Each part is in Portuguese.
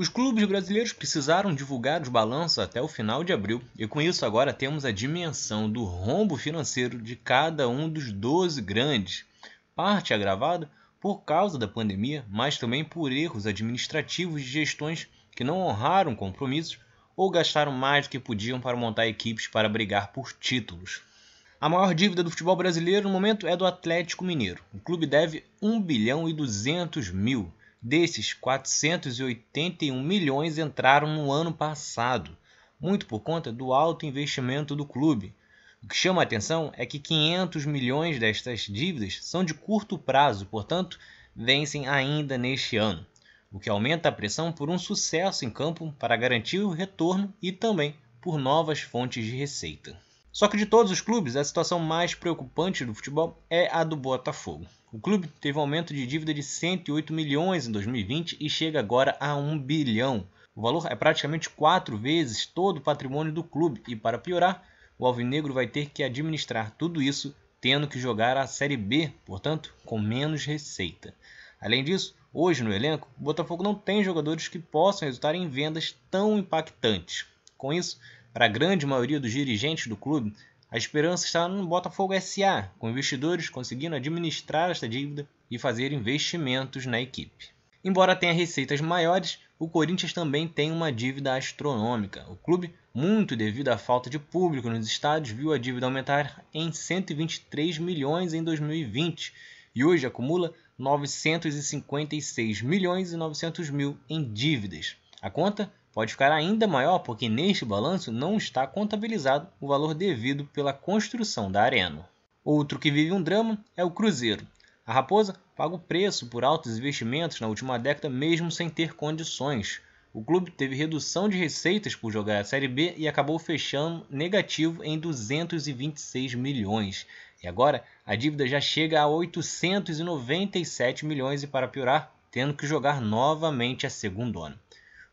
Os clubes brasileiros precisaram divulgar os balanços até o final de abril, e com isso agora temos a dimensão do rombo financeiro de cada um dos 12 grandes, parte agravada por causa da pandemia, mas também por erros administrativos de gestões que não honraram compromissos ou gastaram mais do que podiam para montar equipes para brigar por títulos. A maior dívida do futebol brasileiro no momento é do Atlético Mineiro. O clube deve 1 bilhão e 200 mil Desses, 481 milhões entraram no ano passado, muito por conta do alto investimento do clube. O que chama a atenção é que 500 milhões destas dívidas são de curto prazo, portanto, vencem ainda neste ano, o que aumenta a pressão por um sucesso em campo para garantir o retorno e também por novas fontes de receita. Só que de todos os clubes, a situação mais preocupante do futebol é a do Botafogo. O clube teve um aumento de dívida de 108 milhões em 2020 e chega agora a 1 bilhão. O valor é praticamente quatro vezes todo o patrimônio do clube e, para piorar, o Alvinegro vai ter que administrar tudo isso tendo que jogar a Série B, portanto, com menos receita. Além disso, hoje no elenco, o Botafogo não tem jogadores que possam resultar em vendas tão impactantes. Com isso, para a grande maioria dos dirigentes do clube, a esperança está no Botafogo SA, com investidores conseguindo administrar esta dívida e fazer investimentos na equipe. Embora tenha receitas maiores, o Corinthians também tem uma dívida astronômica. O clube, muito devido à falta de público nos estádios, viu a dívida aumentar em 123 milhões em 2020 e hoje acumula 956 milhões e 900 mil em dívidas. A conta pode ficar ainda maior porque neste balanço não está contabilizado o valor devido pela construção da arena. Outro que vive um drama é o Cruzeiro. A Raposa paga o preço por altos investimentos na última década mesmo sem ter condições. O clube teve redução de receitas por jogar a Série B e acabou fechando negativo em 226 milhões. E agora a dívida já chega a 897 milhões e para piorar, tendo que jogar novamente a segunda.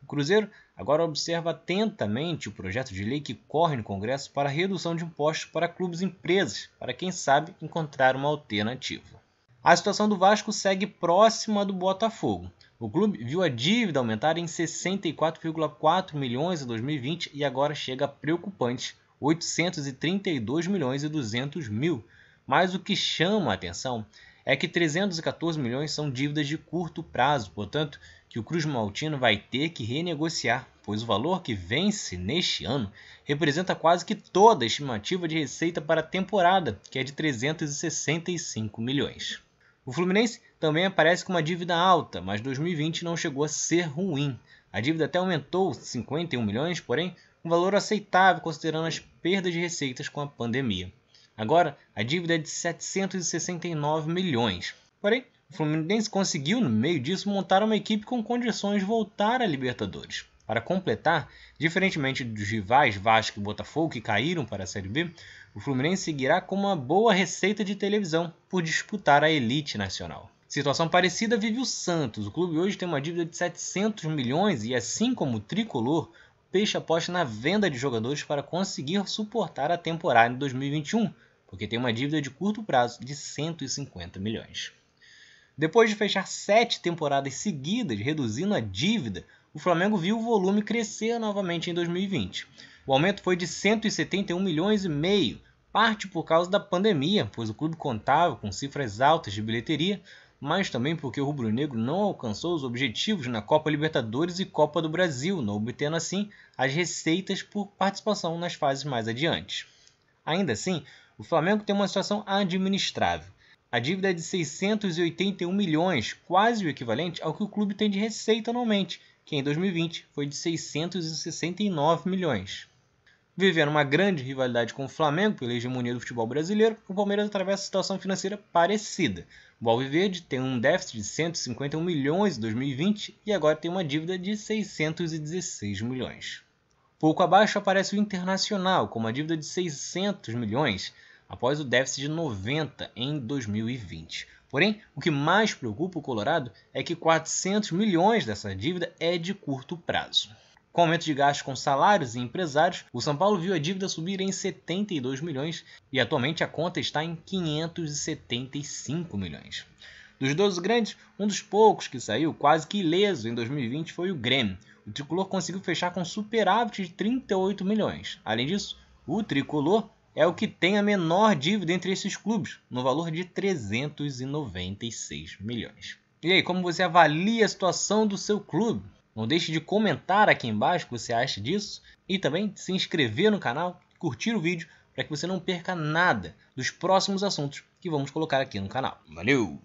O Cruzeiro Agora observa atentamente o projeto de lei que corre no Congresso para redução de impostos para clubes e empresas, para quem sabe encontrar uma alternativa. A situação do Vasco segue próxima do Botafogo. O clube viu a dívida aumentar em 64,4 milhões em 2020 e agora chega a preocupante 832 milhões e 200 mil. Mas o que chama a atenção é que 314 milhões são dívidas de curto prazo, portanto, que o Cruz Maltino vai ter que renegociar, pois o valor que vence neste ano representa quase que toda a estimativa de receita para a temporada, que é de 365 milhões. O Fluminense também aparece com uma dívida alta, mas 2020 não chegou a ser ruim. A dívida até aumentou 51 milhões, porém, um valor aceitável considerando as perdas de receitas com a pandemia. Agora, a dívida é de 769 milhões. Porém, o Fluminense conseguiu, no meio disso, montar uma equipe com condições de voltar à Libertadores. Para completar, diferentemente dos rivais Vasco e Botafogo que caíram para a Série B, o Fluminense seguirá com uma boa receita de televisão por disputar a elite nacional. Situação parecida vive o Santos. O clube hoje tem uma dívida de 700 milhões e, assim como o Tricolor, Peixe aposta na venda de jogadores para conseguir suportar a temporada de 2021, porque tem uma dívida de curto prazo de 150 milhões. Depois de fechar sete temporadas seguidas reduzindo a dívida, o Flamengo viu o volume crescer novamente em 2020. O aumento foi de 171 milhões e meio, parte por causa da pandemia, pois o clube contava com cifras altas de bilheteria, mas também porque o rubro-negro não alcançou os objetivos na Copa Libertadores e Copa do Brasil, não obtendo assim as receitas por participação nas fases mais adiante. Ainda assim, o Flamengo tem uma situação administrável. A dívida é de 681 milhões, quase o equivalente ao que o clube tem de receita anualmente, que em 2020 foi de 669 milhões. Vivendo uma grande rivalidade com o Flamengo pela hegemonia do futebol brasileiro, o Palmeiras atravessa situação financeira parecida. O Alviverde tem um déficit de 151 milhões em 2020 e agora tem uma dívida de 616 milhões. Pouco abaixo aparece o Internacional, com uma dívida de 600 milhões, após o déficit de 90 em 2020. Porém, o que mais preocupa o Colorado é que 400 milhões dessa dívida é de curto prazo. Com aumento de gastos com salários e empresários, o São Paulo viu a dívida subir em 72 milhões e atualmente a conta está em 575 milhões. Dos 12 grandes, um dos poucos que saiu quase que ileso em 2020 foi o Grêmio. O tricolor conseguiu fechar com superávit de 38 milhões. Além disso, o tricolor é o que tem a menor dívida entre esses clubes, no valor de 396 milhões. E aí, como você avalia a situação do seu clube? Não deixe de comentar aqui embaixo o que você acha disso e também se inscrever no canal, curtir o vídeo para que você não perca nada dos próximos assuntos que vamos colocar aqui no canal. Valeu!